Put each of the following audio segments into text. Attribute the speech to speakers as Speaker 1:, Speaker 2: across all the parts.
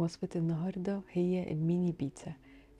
Speaker 1: وصفة النهاردة هي الميني بيتزا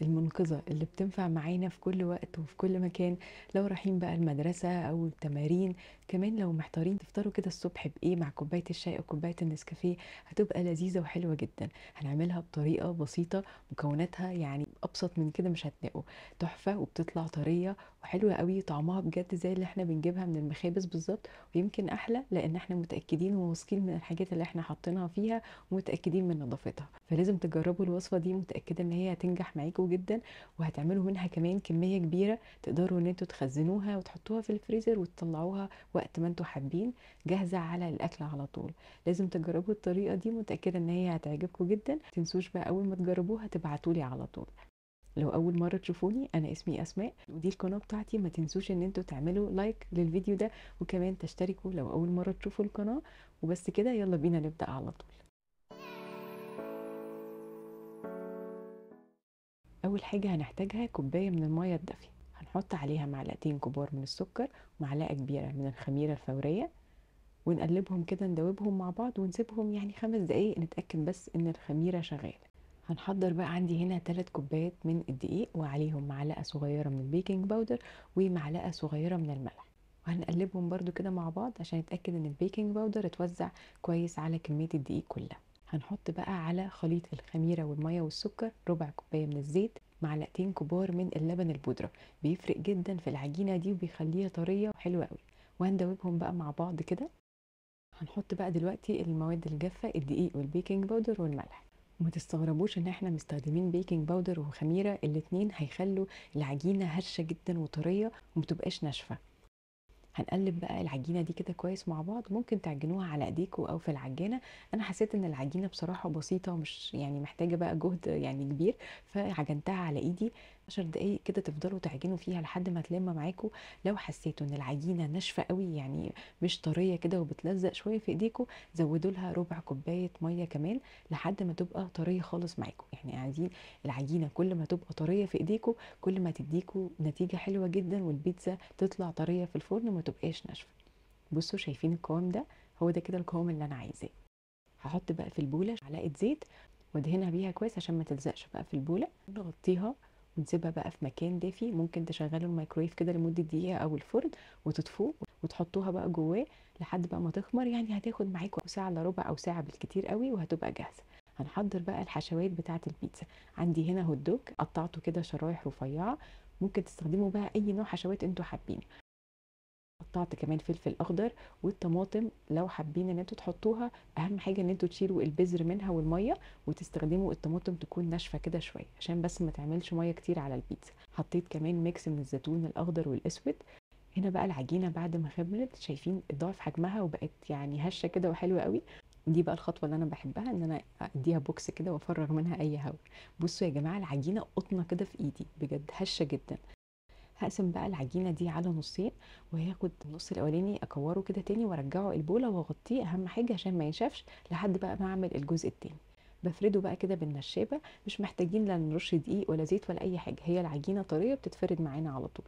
Speaker 1: المنقذة اللي بتنفع معانا في كل وقت وفي كل مكان لو رايحين بقى المدرسة أو التمارين كمان لو محتارين تفطروا كده الصبح بإيه مع كوباية الشاي أو كوباية النسكافيه هتبقى لذيذة وحلوة جدا هنعملها بطريقة بسيطة مكوناتها يعني أبسط من كده مش هتلاقوا تحفة وبتطلع طرية وحلوه قوي طعمها بجد زي اللي احنا بنجيبها من المخابز بالظبط ويمكن احلى لان احنا متاكدين وواثقين من الحاجات اللي احنا حاطينها فيها ومتاكدين من نظافتها فلازم تجربوا الوصفه دي متاكده ان هي هتنجح معاكم جدا وهتعملوا منها كمان كميه كبيره تقدروا ان انتوا تخزنوها وتحطوها في الفريزر وتطلعوها وقت ما انتوا حابين جاهزه على الاكل على طول لازم تجربوا الطريقه دي متاكده ان هي هتعجبكم جدا تنسوش بقى اول ما تجربوها تبعتولي على طول لو اول مره تشوفوني انا اسمي اسماء ودي القناه بتاعتي ما تنسوش ان انتوا تعملوا لايك للفيديو ده وكمان تشتركوا لو اول مره تشوفوا القناه وبس كده يلا بينا نبدا على طول اول حاجه هنحتاجها كوبايه من الميه الدافيه هنحط عليها معلقتين كبار من السكر ومعلقه كبيره من الخميره الفوريه ونقلبهم كده ندوبهم مع بعض ونسيبهم يعني خمس دقايق نتاكد بس ان الخميره شغاله هنحضر بقى عندي هنا ثلاث كوبايات من الدقيق وعليهم معلقه صغيره من البيكنج باودر ومعلقه صغيره من الملح وهنقلبهم برده كده مع بعض عشان نتاكد ان البيكنج باودر اتوزع كويس على كميه الدقيق كلها هنحط بقى على خليط الخميره والميه والسكر ربع كوبايه من الزيت معلقتين كبار من اللبن البودره بيفرق جدا في العجينه دي وبيخليها طريه وحلوه قوي وهندوبهم بقى مع بعض كده هنحط بقى دلوقتي المواد الجافه الدقيق والبيكنج باودر والملح وما تستغربوش ان احنا مستخدمين بيكنج باودر وخميره الاتنين هيخلوا العجينه هشه جدا وطريه ومتبقاش ناشفه هنقلب بقى العجينه دي كده كويس مع بعض ممكن تعجنوها على ايديكم او في العجانه انا حسيت ان العجينه بصراحه بسيطه مش يعني محتاجه بقى جهد يعني كبير فعجنتها على ايدي 10 دقايق كده تفضلوا تعجنوا فيها لحد ما تلم معاكم لو حسيتوا ان العجينه ناشفه قوي يعني مش طريه كده وبتلزق شويه في ايديكم زودوا لها ربع كوبايه ميه كمان لحد ما تبقى طريه خالص معاكم احنا عايزين العجينه كل ما تبقى طريه في ايديكم كل ما تديكوا نتيجه حلوه جدا والبيتزا تطلع طريه في الفرن وما تبقاش ناشفه بصوا شايفين القوام ده هو ده كده القوام اللي انا عايزاه هحط بقى في البوله علقه زيت وادهنها بيها كويس عشان ما تلزقش بقى في البوله نغطيها ونسيبها بقى في مكان دافي ممكن تشغلوا الميكرويف كده لمده دقيقه او الفرن وتطفوه وتحطوها بقى جواه لحد بقى ما تخمر يعني هتاخد معاكم ساعه الا ربع او ساعه بالكتير قوي وهتبقى جاهزه هنحضر بقى الحشوات بتاعه البيتزا عندي هنا هوت دوك قطعته كده شرايح رفيعه ممكن تستخدموا بقى اي نوع حشوات انتوا حابين قطعت كمان فلفل اخضر والطماطم لو حابين ان انتوا تحطوها اهم حاجه ان انتوا تشيلوا البذر منها والميه وتستخدموا الطماطم تكون ناشفه كده شويه عشان بس ما تعملش ميه كتير على البيتزا حطيت كمان ميكس من الزيتون الاخضر والاسود هنا بقى العجينه بعد ما خمرت شايفين ضعف حجمها وبقت يعني هشه كده وحلوه قوي دي بقى الخطوه اللي انا بحبها ان انا اديها بوكس كده وافرغ منها اي هواء بصوا يا جماعه العجينه قطنه كده في ايدي بجد هشه جدا هقسم بقى العجينه دي على نصين وهاخد النص الاولاني اكوره كده تاني وارجعه البوله واغطيه اهم حاجه عشان ما ينشفش لحد بقى ما اعمل الجزء التاني بفرده بقى كده بالنشابه مش محتاجين لا نرش دقيق ولا زيت ولا اي حاجه هي العجينه طريه بتتفرد معانا على طول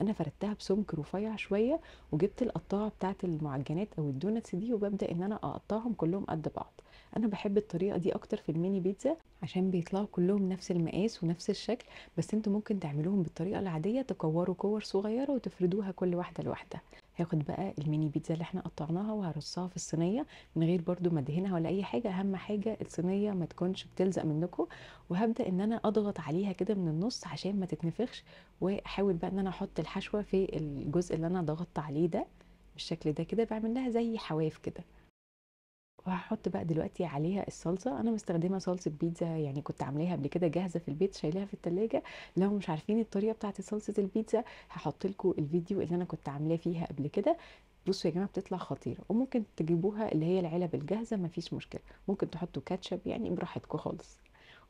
Speaker 1: انا فردتها بسمك رفيع شويه وجبت القطاعه بتاعت المعجنات او الدونتس دي وببدا ان انا اقطعهم كلهم قد بعض انا بحب الطريقه دي اكتر في الميني بيتزا عشان بيطلعوا كلهم نفس المقاس ونفس الشكل بس انتوا ممكن تعملوهم بالطريقه العاديه تكوروا كور صغيره وتفردوها كل واحده لوحدها هاخد بقى الميني بيتزا اللي احنا قطعناها وهرصها في الصينيه من غير برضو ما ادهنها ولا اي حاجه اهم حاجه الصينيه ما تكونش بتلزق منكم وهبدا ان انا اضغط عليها كده من النص عشان ما تتنفخش واحاول بقى ان انا احط الحشوه في الجزء اللي انا ضغطت عليه ده بالشكل ده كده بعمل لها زي حواف كده وهحط بقى دلوقتي عليها الصلصه انا مستخدمه صلصه بيتزا يعني كنت عاملاها قبل كده جاهزه في البيت شايلاها في التلاجة لو مش عارفين الطريقه بتاعه صلصه البيتزا هحط لكم الفيديو اللي انا كنت عاملاه فيها قبل كده بصوا يا جماعه بتطلع خطيره وممكن تجيبوها اللي هي العلب الجاهزه مفيش مشكله ممكن تحطوا كاتشب يعني براحتكم خالص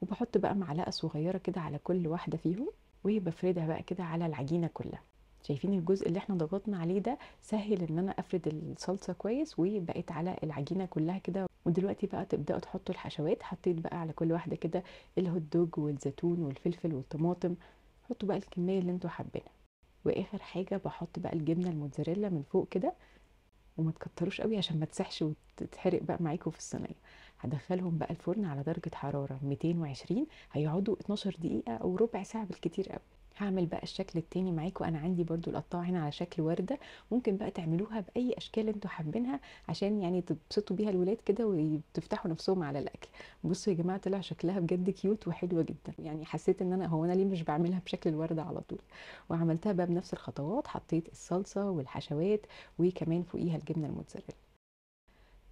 Speaker 1: وبحط بقى معلقه صغيره كده على كل واحده فيهم وبفردها بقى كده على العجينه كلها شايفين الجزء اللي احنا ضغطنا عليه ده سهل ان انا افرد الصلصه كويس وبقيت على العجينه كلها كده ودلوقتي بقى تبداوا تحطوا الحشوات حطيت بقى على كل واحده كده الهوت دوج والزيتون والفلفل والطماطم حطوا بقى الكميه اللي انتوا حابينها واخر حاجه بحط بقى الجبنه الموتزاريلا من فوق كده وما تكتروش قوي عشان ما تسحش وتتحرق بقى معاكم في الصينيه هدخلهم بقى الفرن على درجه حراره 220 هيقعدوا 12 دقيقه او ربع ساعه بالكتير قوي هعمل بقى الشكل التاني معاك وانا عندي برضو القطاع هنا على شكل وردة ممكن بقى تعملوها باي اشكال انتوا حابينها عشان يعني تبسطوا بيها الولاد كده وتفتحوا نفسهم على الاكل بصوا يا جماعة طلع شكلها بجد كيوت وحلوة جدا يعني حسيت ان انا هو انا ليه مش بعملها بشكل الوردة على طول وعملتها بقى بنفس الخطوات حطيت الصلصة والحشوات وكمان فوقيها الجبنة الموتزاريلا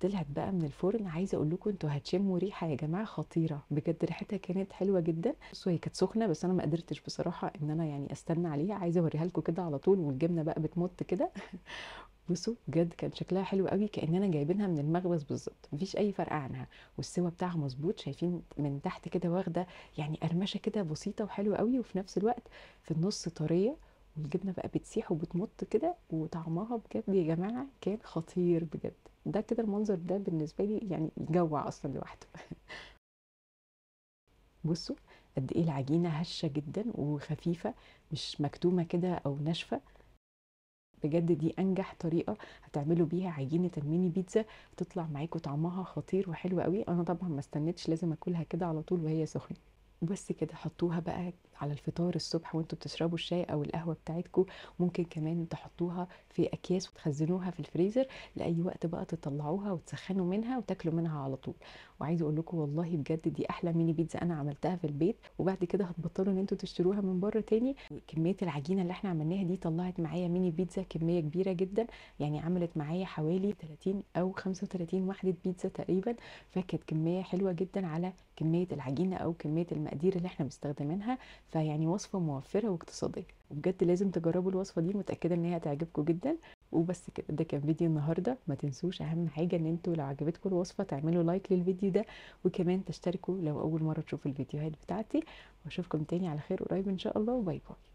Speaker 1: طلعت بقى من الفرن عايزه اقول لكم انتوا هتشموا ريحه يا جماعه خطيره بجد ريحتها كانت حلوه جدا بصوا هي كانت سخنه بس انا ما قدرتش بصراحه ان انا يعني استنى عليها عايزه اوريها لكم كده على طول والجبنه بقى بتمط كده بصوا بجد كان شكلها حلو قوي كاننا جايبينها من المخبز بالظبط مفيش اي فرق عنها والسوا بتاعها مظبوط شايفين من تحت كده واخده يعني قرمشه كده بسيطه وحلوه قوي وفي نفس الوقت في النص طريه والجبنه بقى بتسيح وبتمط كده وطعمها بجد يا جماعه كان خطير بجد ده كده المنظر ده بالنسبه لي يعني يجوع اصلا لوحده بصوا قد ايه العجينه هشه جدا وخفيفه مش مكتومه كده او ناشفه بجد دي انجح طريقه هتعملوا بيها عجينه الميني بيتزا تطلع معاكوا طعمها خطير وحلو قوي انا طبعا ما استنيتش لازم اكلها كده على طول وهي سخنه بس كده حطوها بقى على الفطار الصبح وانتوا بتشربوا الشاي او القهوه بتاعتكم ممكن كمان تحطوها في اكياس وتخزنوها في الفريزر لاي وقت بقى تطلعوها وتسخنوا منها وتاكلوا منها على طول وعايزه اقول لكم والله بجد دي احلى ميني بيتزا انا عملتها في البيت وبعد كده هتبطلوا ان انتوا تشتروها من بره تاني كميه العجينه اللي احنا عملناها دي طلعت معايا ميني بيتزا كميه كبيره جدا يعني عملت معايا حوالي 30 او 35 وحده بيتزا تقريبا فكانت كميه حلوه جدا على كميه العجينه او كميه المقادير اللي احنا مستخدمينها فيعني وصفه موفره واقتصاديه وبجد لازم تجربوا الوصفه دي متاكده ان هي هتعجبكم جدا وبس كده ده كان فيديو النهارده ما تنسوش اهم حاجه ان انتوا لو عجبتكم الوصفه تعملوا لايك للفيديو ده وكمان تشتركوا لو اول مره تشوفوا الفيديوهات بتاعتي واشوفكم تاني على خير قريب ان شاء الله وباي باي